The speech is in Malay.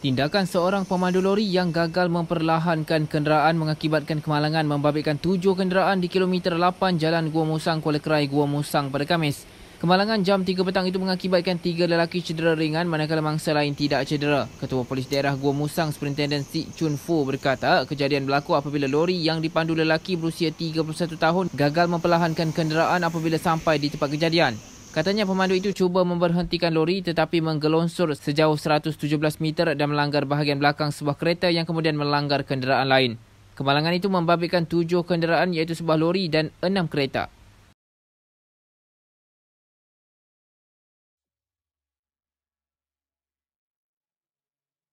Tindakan seorang pemandu lori yang gagal memperlahankan kenderaan mengakibatkan kemalangan membabitkan tujuh kenderaan di kilometer 8 Jalan Gua Musang, Kuala Kerai, Gua Musang pada Kamis. Kemalangan jam 3 petang itu mengakibatkan tiga lelaki cedera ringan manakala mangsa lain tidak cedera. Ketua Polis Daerah Gua Musang, Superintendent Sik Chun Fu berkata, kejadian berlaku apabila lori yang dipandu lelaki berusia 31 tahun gagal memperlahankan kenderaan apabila sampai di tempat kejadian. Katanya pemandu itu cuba memberhentikan lori tetapi menggelonsor sejauh 117 meter dan melanggar bahagian belakang sebuah kereta yang kemudian melanggar kenderaan lain. Kemalangan itu membabitkan tujuh kenderaan iaitu sebuah lori dan enam kereta.